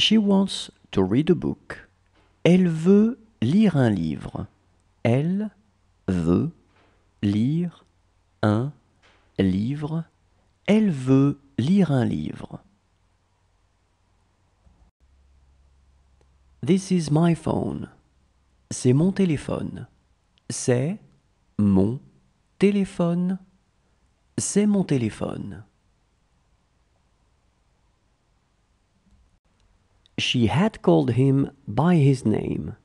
She wants to read a book. Elle veut lire un livre. Elle veut lire un livre. Elle veut lire un livre. This is my phone. C'est mon téléphone. C'est mon téléphone. C'est mon téléphone. She had called him by his name.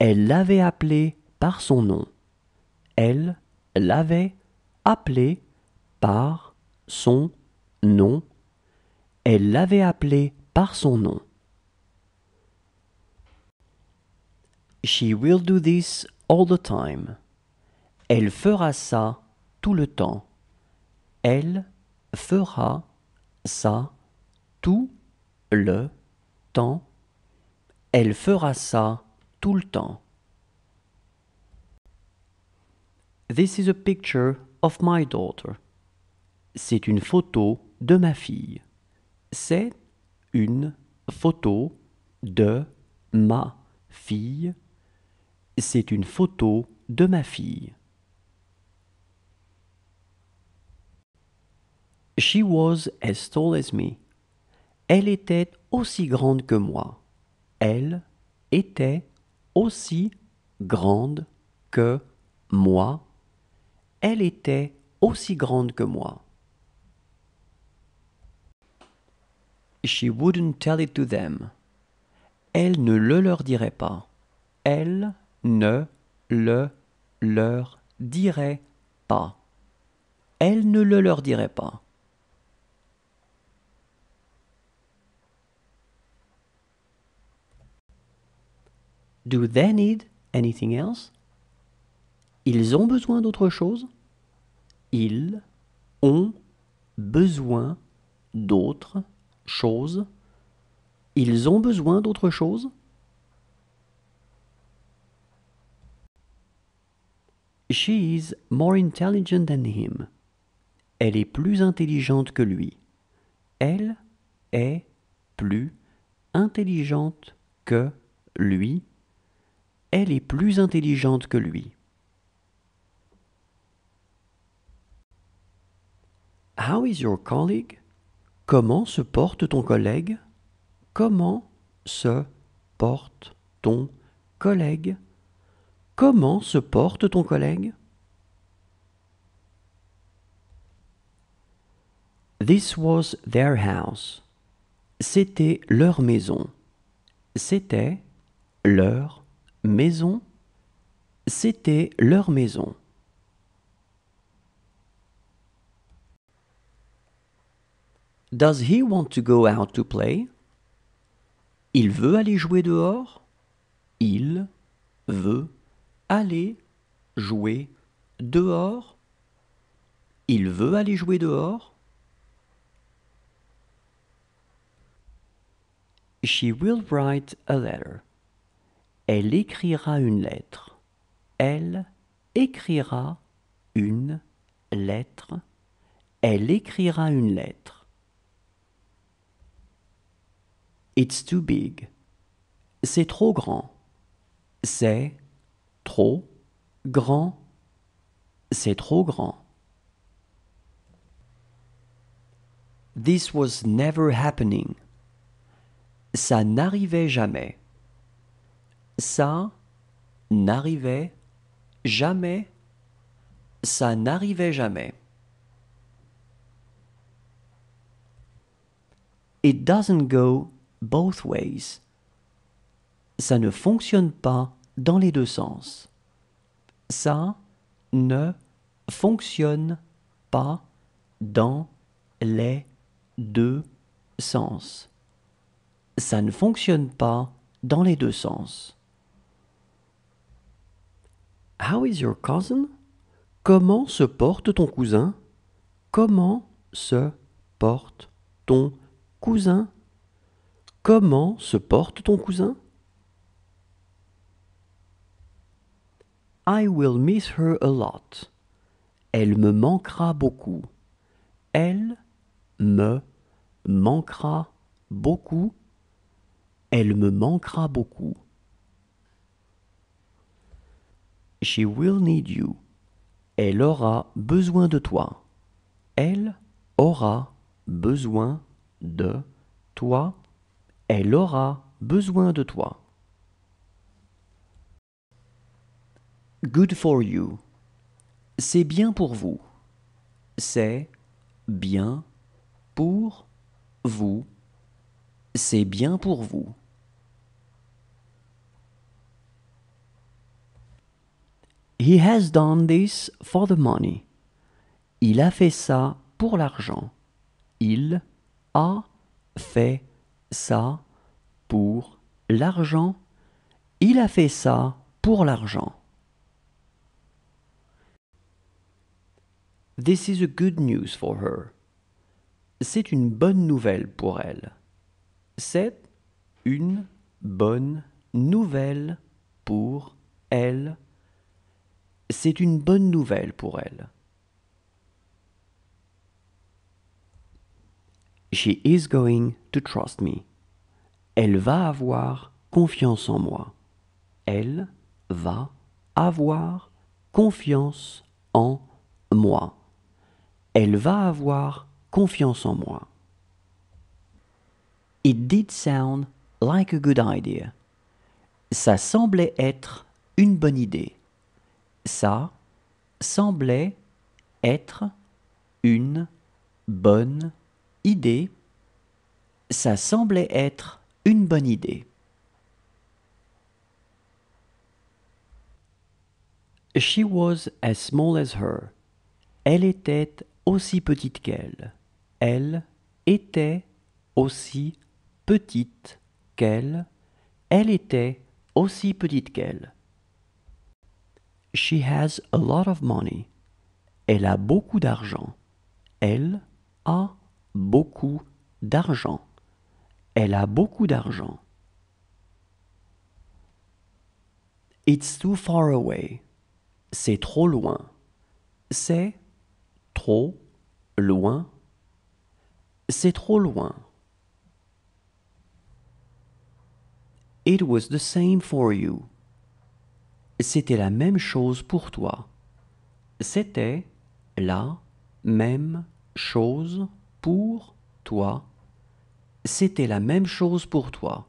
Elle l'avait appelé par son nom. Elle l'avait appelé par son nom. Elle l'avait appelé par son nom. She will do this all the time. Elle fera ça tout le temps. Elle fera ça tout le temps elle fera ça tout le temps. This is a picture of my daughter. C'est une photo de ma fille. C'est une photo de ma fille. C'est une photo de ma fille. She was as tall as me. Elle était aussi grande que moi. Elle était aussi grande que moi. Elle était aussi grande que moi. She wouldn't tell it to them. Elle ne le leur dirait pas. Elle ne le leur dirait pas. Elle ne le leur dirait pas. Do they need anything else? Ils ont besoin d'autre chose? Ils ont besoin d'autre chose? Ils ont besoin d'autre chose? She is more intelligent than him. Elle est plus intelligente que lui. Elle est plus intelligente que lui elle est plus intelligente que lui. How is your colleague? Comment se porte ton collègue? Comment se porte ton collègue? Comment se porte ton collègue? This was their house. C'était leur maison. C'était leur maison, c'était leur maison. Does he want to go out to play? Il veut aller jouer dehors? Il veut aller jouer dehors? Il veut aller jouer dehors? She will write a letter. Elle écrira une lettre. Elle écrira une lettre. Elle écrira une lettre. It's too big. C'est trop grand. C'est trop grand. C'est trop grand. This was never happening. Ça n'arrivait jamais. Ça n'arrivait jamais. Ça n'arrivait jamais. It doesn't go both ways. Ça ne fonctionne pas dans les deux sens. Ça ne fonctionne pas dans les deux sens. Ça ne fonctionne pas dans les deux sens. How is your cousin? Comment se porte ton cousin? Comment se porte ton cousin? Comment se porte ton cousin? I will miss her a lot. Elle me manquera beaucoup. Elle me manquera beaucoup. Elle me manquera beaucoup. She will need you. Elle aura besoin de toi. Elle aura besoin de toi. Elle aura besoin de toi. Good for you. C'est bien pour vous. C'est bien pour vous. C'est bien pour vous. He has done this for the money. Il a fait ça pour l'argent. Il a fait ça pour l'argent. Il a fait ça pour l'argent. This is a good news for her. C'est une bonne nouvelle pour elle. C'est une bonne nouvelle pour elle. C'est une bonne nouvelle pour elle. She is going to trust me. Elle va avoir confiance en moi. Elle va avoir confiance en moi. Elle va avoir confiance en moi. It did sound like a good idea. Ça semblait être une bonne idée ça semblait être une bonne idée. Ça semblait être une bonne idée. She was as small as her. Elle était aussi petite qu'elle. Elle était aussi petite qu'elle. Elle était aussi petite qu'elle. She has a lot of money. Elle a beaucoup d'argent. Elle a beaucoup d'argent. Elle a beaucoup d'argent. It's too far away. C'est trop loin. C'est trop loin. C'est trop loin. It was the same for you. c'était la même chose pour toi. C'était la même chose pour toi. C'était la même chose pour toi.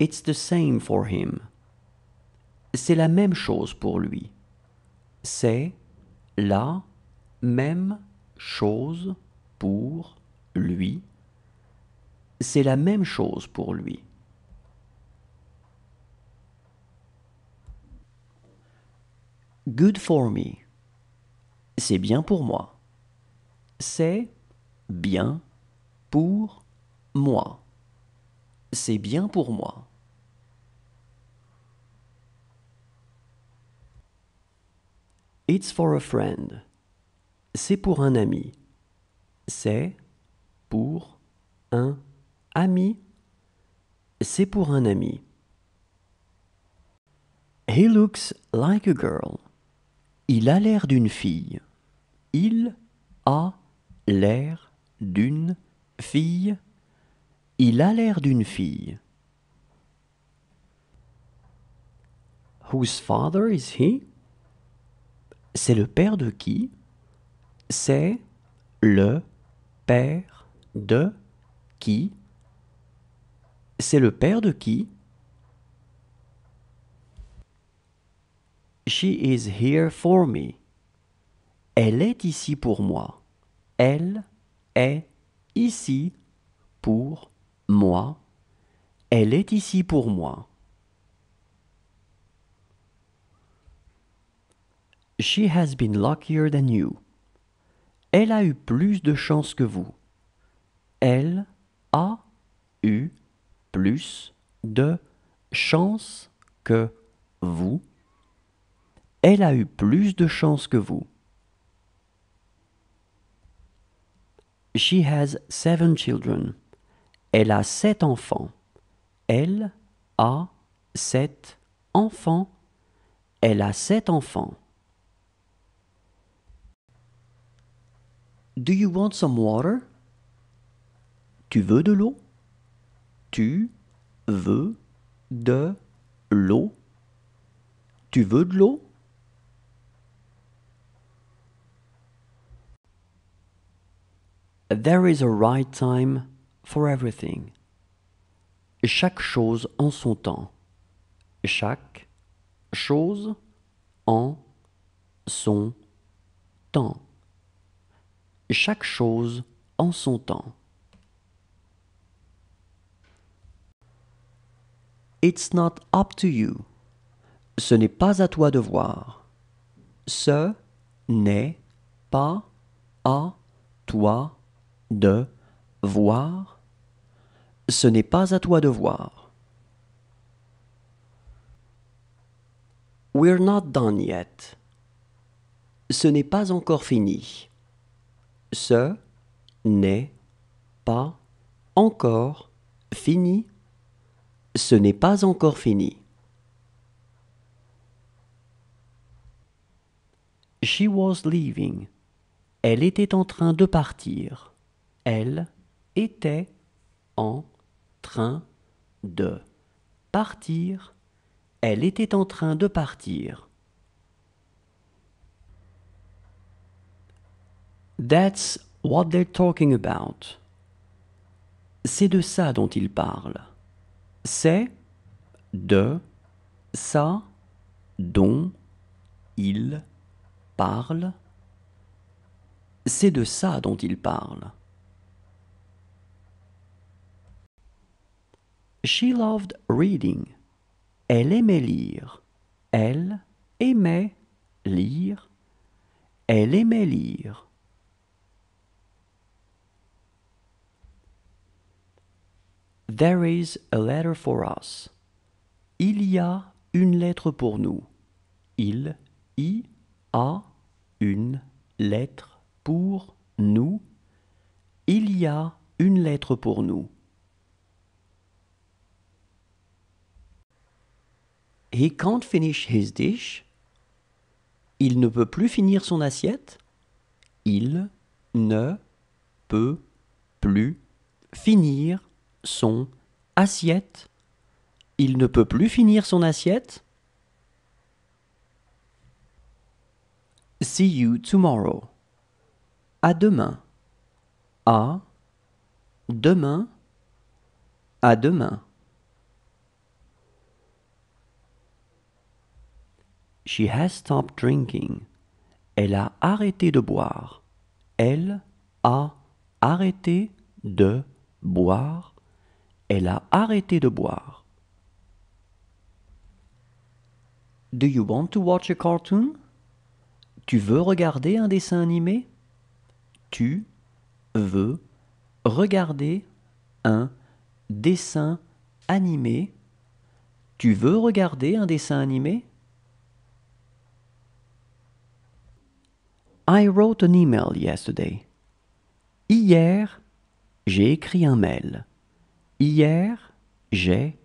It's the same for him. C'est la même chose pour lui. C'est la même chose pour lui. C'est la même chose pour lui. good for me. C'est bien pour moi. C'est bien pour moi. C'est bien pour moi. It's for a friend. C'est pour un ami. C'est pour un ami. C'est pour un ami. He looks like a girl. Il a l'air d'une fille. Il a l'air d'une fille. Il a l'air d'une fille. Whose father is he? C'est le père de qui? C'est le père de qui? C'est le père de qui? She is here for me. Elle est ici pour moi. Elle est ici pour moi. Elle est ici pour moi. She has been luckier than you. Elle a eu plus de chance que vous. Elle a eu plus de chance que vous elle a eu plus de chance que vous. She has seven children. Elle a sept enfants. Elle a sept enfants. Elle a sept enfants. Do you want some water? Tu veux de l'eau? Tu veux de l'eau? Tu veux de l'eau? There is a right time for everything. Chaque chose en son temps. Chaque chose en son temps. Chaque chose en son temps. It's not up to you. Ce n'est pas à toi de voir. Ce n'est pas à toi de voir, ce n'est pas à toi de voir. We're not done yet. Ce n'est pas encore fini. Ce n'est pas encore fini. Ce n'est pas encore fini. She was leaving. Elle était en train de partir elle était en train de partir. Elle était en train de partir. That's what they're talking about. C'est de ça dont ils parlent. C'est de ça dont ils parlent. C'est de ça dont ils parlent. She loved reading. Elle aimait lire. Elle aimait lire. Elle aimait lire. There is a letter for us. Il y a une lettre pour nous. Il y a une lettre pour nous. Il y a une lettre pour nous. he can't finish his dish. Il ne peut plus finir son assiette. Il ne peut plus finir son assiette. Il ne peut plus finir son assiette. See you tomorrow. À demain. À demain. À demain. She has stopped drinking. Elle a arrêté de boire. Elle a arrêté de boire. Elle a arrêté de boire. Do you want to watch a cartoon? Tu veux regarder un dessin animé? Tu veux regarder un dessin animé? Tu veux regarder un dessin animé? I wrote an email yesterday. Hier, j'ai écrit un mail. Hier, j'ai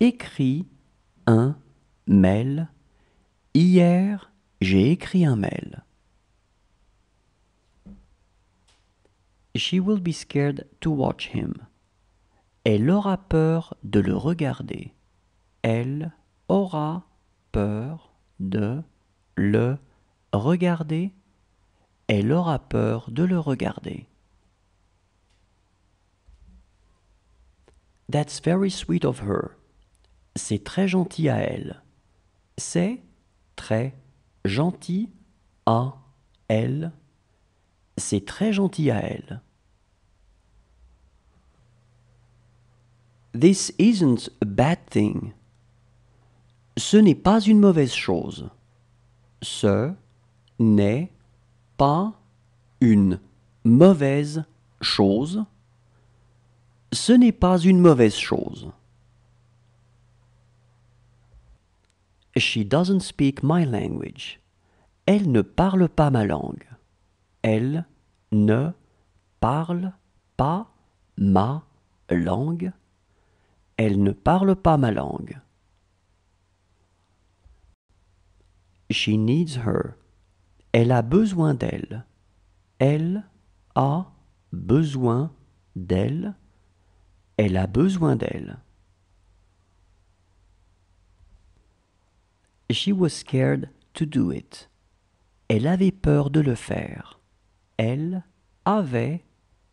écrit un mail. Hier, j'ai écrit un mail. She will be scared to watch him. Elle aura peur de le regarder. Elle aura peur de le regarder elle aura peur de le regarder. That's very sweet of her. C'est très gentil à elle. C'est très gentil à elle. C'est très gentil à elle. This isn't a bad thing. Ce n'est pas une mauvaise chose. Ce n'est pas une mauvaise chose. Ce n'est pas une mauvaise chose. She doesn't speak my language. Elle ne parle pas ma langue. Elle ne parle pas ma langue. Elle ne parle pas ma langue. She needs her elle a besoin d'elle. Elle a besoin d'elle. Elle a besoin d'elle. She was scared to do it. Elle avait peur de le faire. Elle avait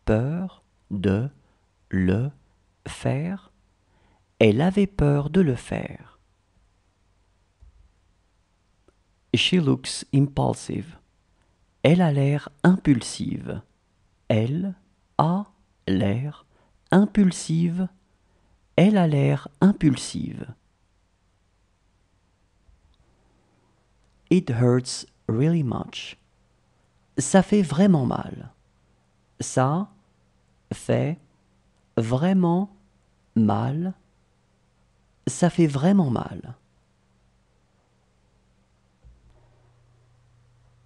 peur de le faire. Elle avait peur de le faire. She looks impulsive. Elle a l'air impulsive. Elle a l'air impulsive. Elle a l'air impulsive. It hurts really much. Ça fait vraiment mal. Ça fait vraiment mal. Ça fait vraiment mal.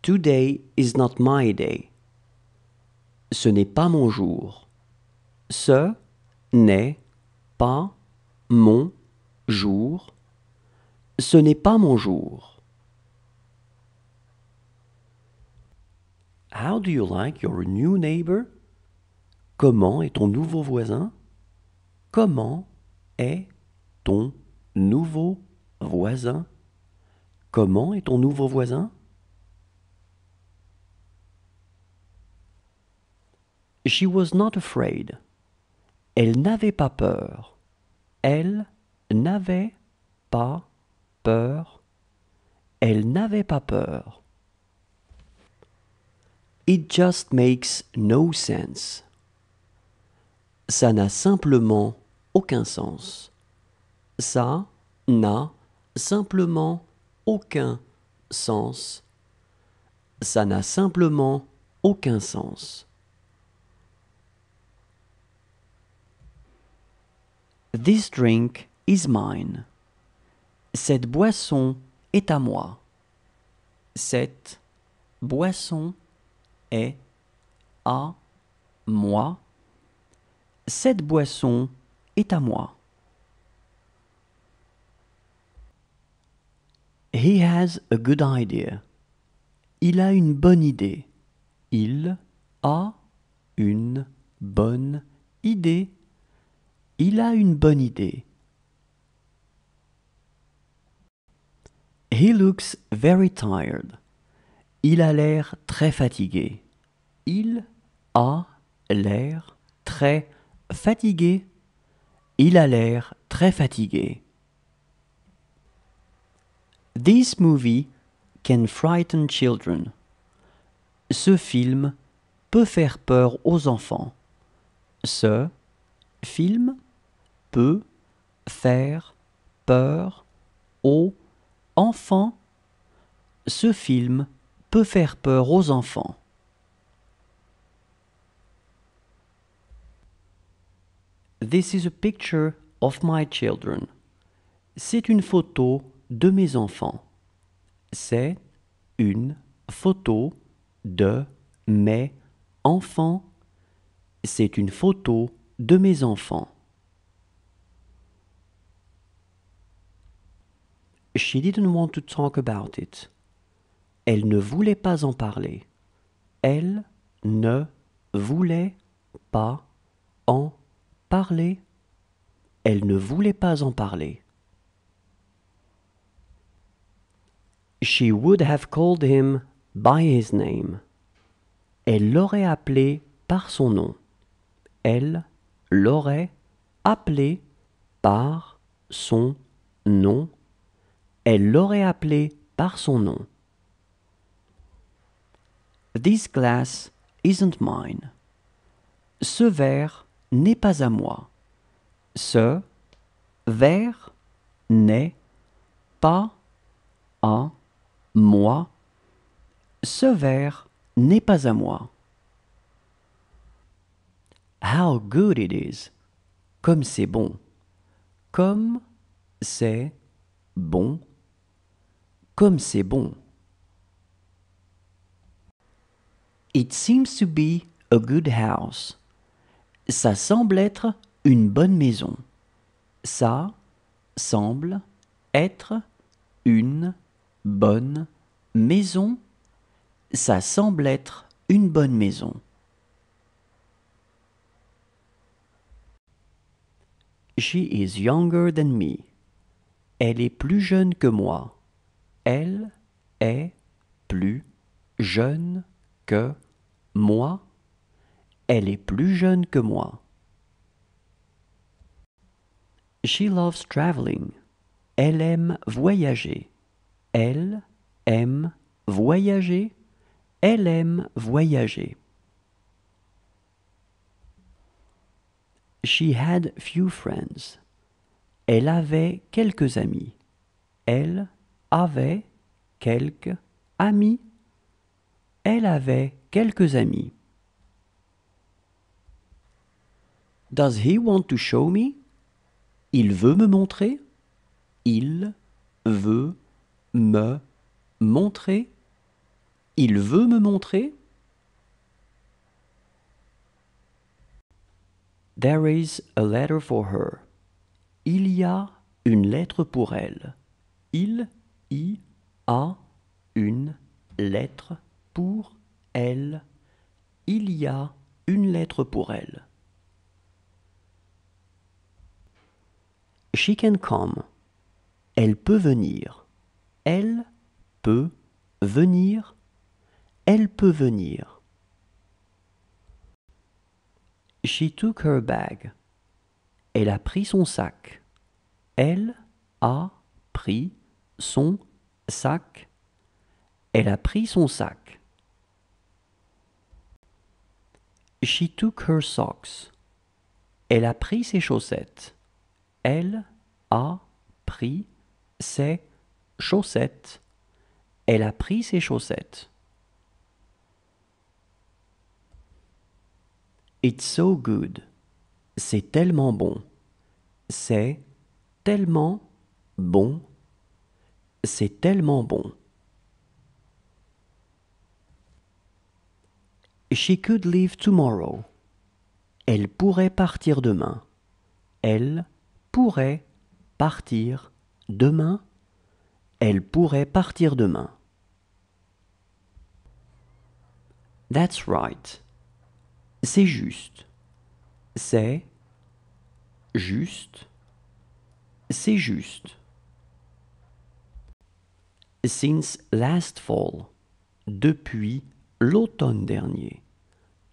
Today is not my day. Ce n'est pas mon jour. Ce n'est pas mon jour. Ce n'est pas mon jour. How do you like your new neighbor? Comment est ton nouveau voisin? Comment est ton nouveau voisin? Comment est ton nouveau voisin? She was not afraid. Elle n'avait pas peur. Elle n'avait pas peur. Elle n'avait pas peur. It just makes no sense. Ça n'a simplement aucun sens. Ça n'a simplement aucun sens. Ça n'a simplement aucun sens. This drink is mine. Cette boisson est à moi. Cette boisson est à moi. Cette boisson est à moi. He has a good idea. Il a une bonne idée. Il a une bonne idée. Il a une bonne idée. He looks very tired. Il a l'air très fatigué. Il a l'air très fatigué. Il a l'air très fatigué. This movie can frighten children. Ce film peut faire peur aux enfants. Ce film peut faire peur aux enfants. Ce film peut faire peur aux enfants. This is a picture of my children. C'est une photo de mes enfants. C'est une photo de mes enfants. C'est une photo de mes enfants. She didn't want to talk about it. Elle ne voulait pas en parler. Elle ne voulait pas en parler. Elle ne voulait pas en parler. She would have called him by his name. Elle l'aurait appelé par son nom. Elle l'aurait appelé par son nom elle l'aurait appelé par son nom. This glass isn't mine. Ce verre n'est pas à moi. Ce verre n'est pas à moi. Ce verre n'est pas à moi. How good it is. Comme c'est bon. Comme c'est bon. Comme c'est bon. It seems to be a good house. Ça semble être une bonne maison. Ça semble être une bonne maison. Ça semble être une bonne maison. She is younger than me. Elle est plus jeune que moi. Elle est plus jeune que moi. Elle est plus jeune que moi. She loves traveling. Elle aime voyager. Elle aime voyager. Elle aime voyager. She had few friends. Elle avait quelques amis. Elle avait quelques amis. Elle avait quelques amis. Does he want to show me? Il veut me montrer. Il veut me montrer. Il veut me montrer. There is a letter for her. Il y a une lettre pour elle. Il I a une lettre pour elle. Il y a une lettre pour elle. She can come. Elle peut venir. Elle peut venir. Elle peut venir. She took her bag. Elle a pris son sac. Elle a pris son sac. Elle a pris son sac. She took her socks. Elle a pris ses chaussettes. Elle a pris ses chaussettes. Elle a pris ses chaussettes. It's so good. C'est tellement bon. C'est tellement bon. C'est tellement bon. She could leave tomorrow. Elle pourrait partir demain. Elle pourrait partir demain. Elle pourrait partir demain. That's right. C'est juste. C'est juste. C'est juste. Since last fall. Depuis l'automne dernier.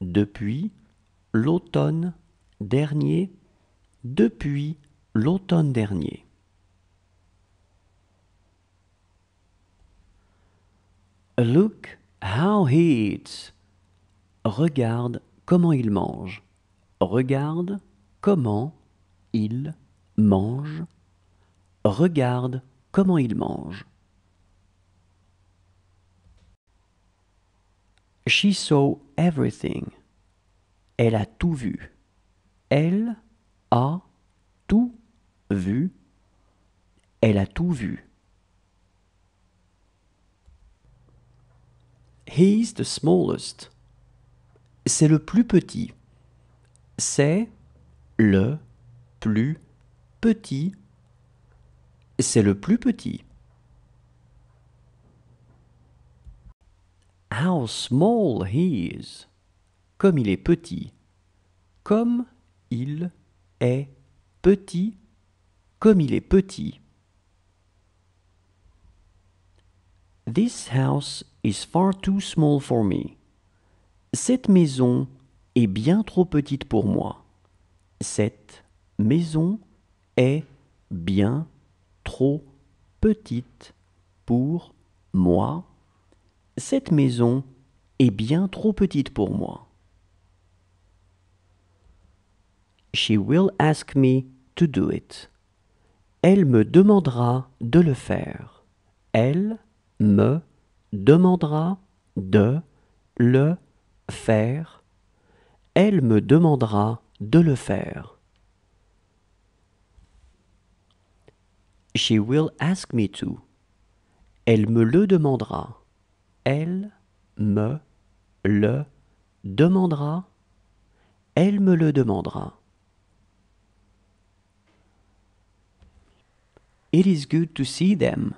Depuis l'automne dernier. Depuis l'automne dernier. Look how he eats. Regarde comment il mange. Regarde comment il mange. Regarde comment il mange. She saw everything. Elle a tout vu. Elle a tout vu. Elle a tout vu. He's the smallest. C'est le plus petit. C'est le plus petit. C'est le plus petit. How small he is. Comme il est petit. Comme il est petit. Comme il est petit. This house is far too small for me. Cette maison est bien trop petite pour moi. Cette maison est bien trop petite pour moi. Cette maison est bien trop petite pour moi. She will ask me to do it. Elle me demandera de le faire. Elle me demandera de le faire. Elle me demandera de le faire. She will ask me to. Elle me le demandera. Elle me le demandera. Elle me le demandera. It is good to see them.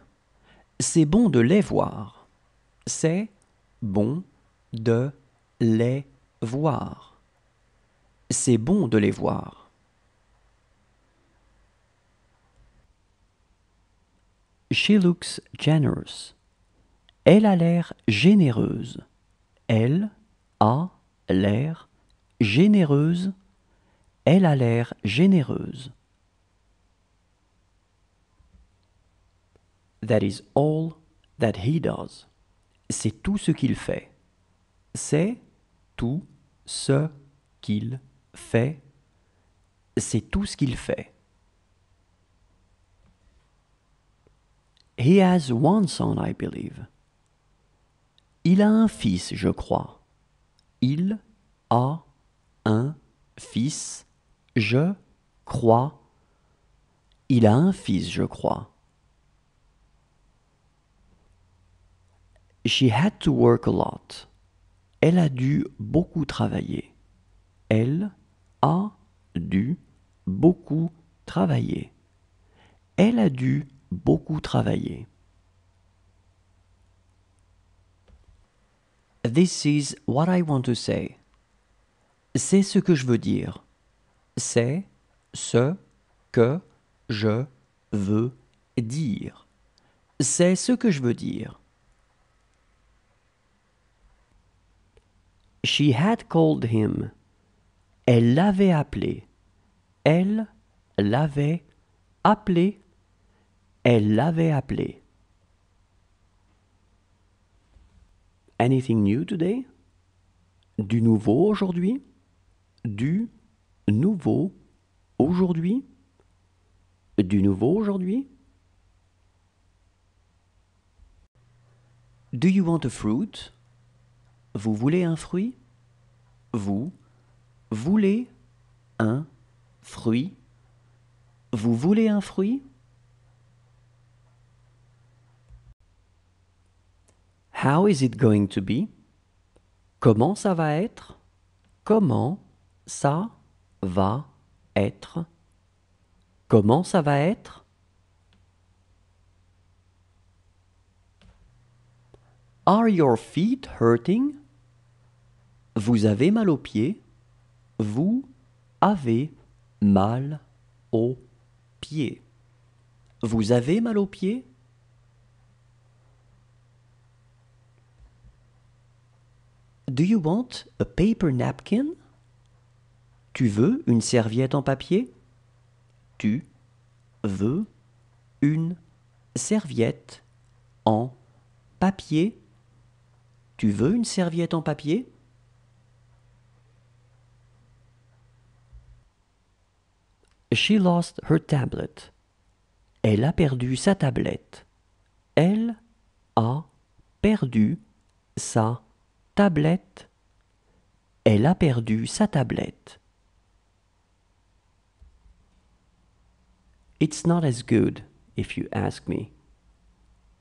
C'est bon de les voir. C'est bon de les voir. C'est bon de les voir. She looks generous. Elle a l'air généreuse. Elle a l'air généreuse. Elle a l'air généreuse. That is all that he does. C'est tout ce qu'il fait. C'est tout ce qu'il fait. C'est tout ce qu'il fait. He has one son, I believe. Il a un fils, je crois. Il a un fils, je crois. Il a un fils, je crois. She had to work a lot. Elle a dû beaucoup travailler. Elle a dû beaucoup travailler. Elle a dû beaucoup travailler. This is what I want to say. C'est ce que je veux dire. C'est ce que je veux dire. C'est ce que je veux dire. She had called him. Elle l'avait appelé. Elle l'avait appelé. Elle l'avait appelé. Anything new today? Du nouveau aujourd'hui? Du nouveau aujourd'hui? Du nouveau aujourd'hui? Do you want a fruit? Vous voulez un fruit? Vous voulez un fruit? Vous voulez un fruit? How is it going to be? Comment ça va être? Comment ça va être? Comment ça va être? Are your feet hurting? Vous avez mal aux pieds? Vous avez mal aux pieds. Vous avez mal aux pieds? Do you want a paper napkin? Tu veux une serviette en papier? Tu veux une serviette en papier? Tu veux une serviette en papier? She lost her tablet. Elle a perdu sa tablette. Elle a perdu sa tablette tablette. Elle a perdu sa tablette. It's not as good, if you ask me.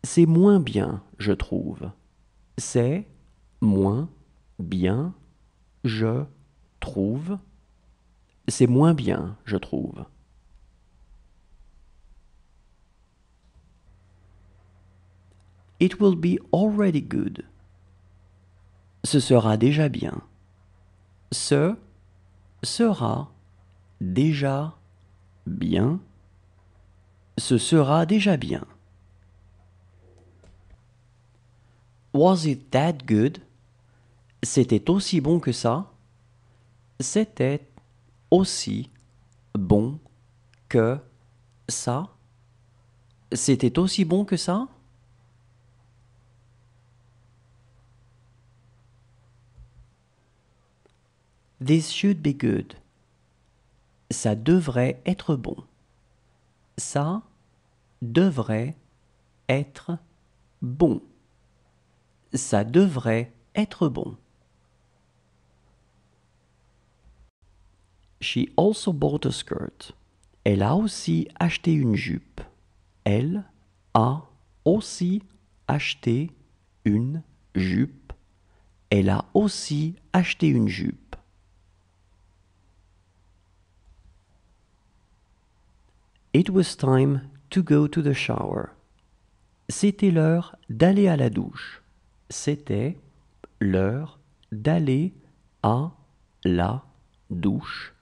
C'est moins bien, je trouve. C'est moins bien, je trouve. C'est moins bien, je trouve. It will be already good ce sera déjà bien. Ce sera déjà bien. Ce sera déjà bien. Was it that good? C'était aussi bon que ça? C'était aussi bon que ça? C'était aussi bon que ça? This should be good. Ça devrait être bon. Ça devrait être bon. Ça devrait être bon. She also bought a skirt. Elle a aussi acheté une jupe. Elle a aussi acheté une jupe. Elle a aussi acheté une jupe. It was time to go to the shower. C'était l'heure d'aller à la douche. C'était l'heure d'aller à la douche.